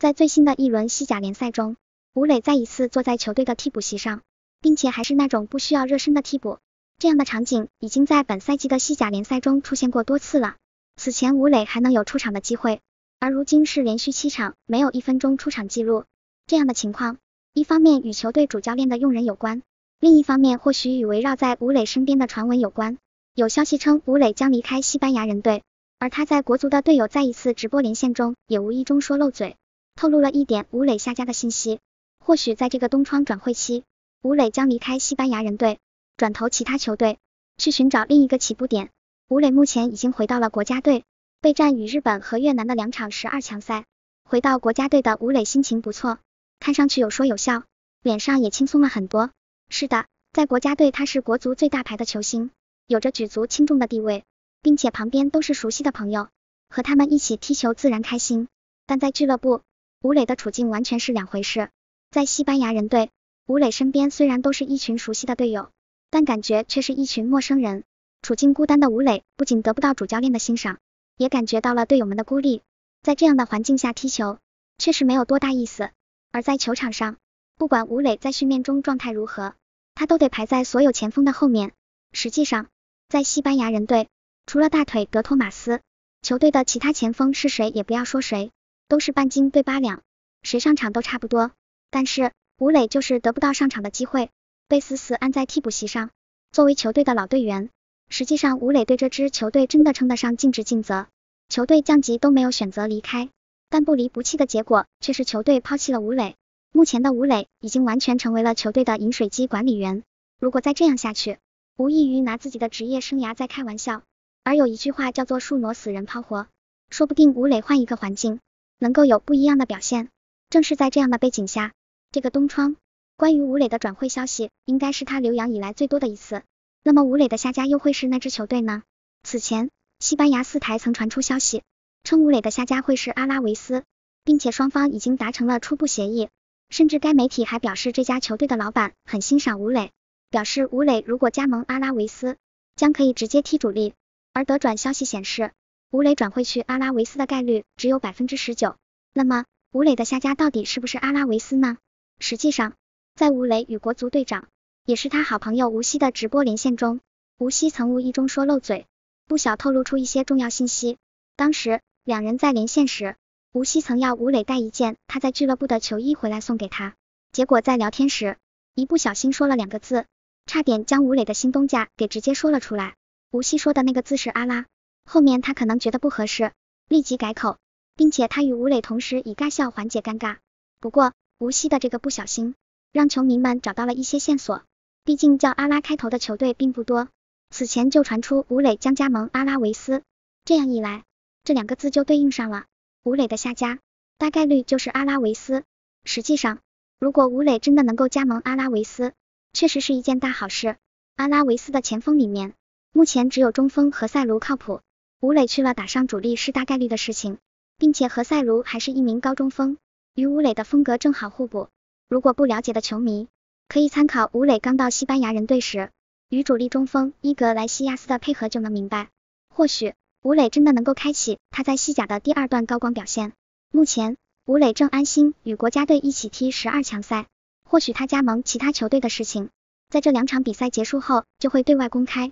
在最新的一轮西甲联赛中，吴磊再一次坐在球队的替补席上，并且还是那种不需要热身的替补。这样的场景已经在本赛季的西甲联赛中出现过多次了。此前吴磊还能有出场的机会，而如今是连续七场没有一分钟出场记录。这样的情况，一方面与球队主教练的用人有关，另一方面或许与围绕在吴磊身边的传闻有关。有消息称吴磊将离开西班牙人队，而他在国足的队友在一次直播连线中也无意中说漏嘴。透露了一点吴磊下家的信息，或许在这个冬窗转会期，吴磊将离开西班牙人队，转投其他球队，去寻找另一个起步点。吴磊目前已经回到了国家队，备战与日本和越南的两场十二强赛。回到国家队的吴磊心情不错，看上去有说有笑，脸上也轻松了很多。是的，在国家队他是国足最大牌的球星，有着举足轻重的地位，并且旁边都是熟悉的朋友，和他们一起踢球自然开心。但在俱乐部。吴磊的处境完全是两回事。在西班牙人队，吴磊身边虽然都是一群熟悉的队友，但感觉却是一群陌生人。处境孤单的吴磊不仅得不到主教练的欣赏，也感觉到了队友们的孤立。在这样的环境下踢球，确实没有多大意思。而在球场上，不管吴磊在训练中状态如何，他都得排在所有前锋的后面。实际上，在西班牙人队，除了大腿德托马斯，球队的其他前锋是谁也不要说谁。都是半斤对八两，谁上场都差不多。但是吴磊就是得不到上场的机会，被死死按在替补席上。作为球队的老队员，实际上吴磊对这支球队真的称得上尽职尽责，球队降级都没有选择离开。但不离不弃的结果却是球队抛弃了吴磊。目前的吴磊已经完全成为了球队的饮水机管理员。如果再这样下去，无异于拿自己的职业生涯在开玩笑。而有一句话叫做树挪死人抛活，说不定吴磊换一个环境。能够有不一样的表现，正是在这样的背景下，这个东窗关于吴磊的转会消息，应该是他留洋以来最多的一次。那么吴磊的下家又会是那支球队呢？此前，西班牙四台曾传出消息，称吴磊的下家会是阿拉维斯，并且双方已经达成了初步协议。甚至该媒体还表示，这家球队的老板很欣赏吴磊，表示吴磊如果加盟阿拉维斯，将可以直接踢主力。而德转消息显示。吴磊转会去阿拉维斯的概率只有百分之十九。那么，吴磊的下家到底是不是阿拉维斯呢？实际上，在吴磊与国足队长，也是他好朋友吴曦的直播连线中，吴曦曾无意中说漏嘴，不小透露出一些重要信息。当时两人在连线时，吴曦曾要吴磊带一件他在俱乐部的球衣回来送给他，结果在聊天时一不小心说了两个字，差点将吴磊的新东家给直接说了出来。吴曦说的那个字是阿拉。后面他可能觉得不合适，立即改口，并且他与吴磊同时以尬笑缓解尴尬。不过吴锡的这个不小心，让球迷们找到了一些线索。毕竟叫阿拉开头的球队并不多，此前就传出吴磊将加盟阿拉维斯，这样一来，这两个字就对应上了。吴磊的下家大概率就是阿拉维斯。实际上，如果吴磊真的能够加盟阿拉维斯，确实是一件大好事。阿拉维斯的前锋里面，目前只有中锋何塞卢靠谱。吴磊去了，打上主力是大概率的事情，并且何塞卢还是一名高中锋，与吴磊的风格正好互补。如果不了解的球迷，可以参考吴磊刚到西班牙人队时与主力中锋伊格莱西亚斯的配合就能明白。或许吴磊真的能够开启他在西甲的第二段高光表现。目前吴磊正安心与国家队一起踢十二强赛，或许他加盟其他球队的事情，在这两场比赛结束后就会对外公开。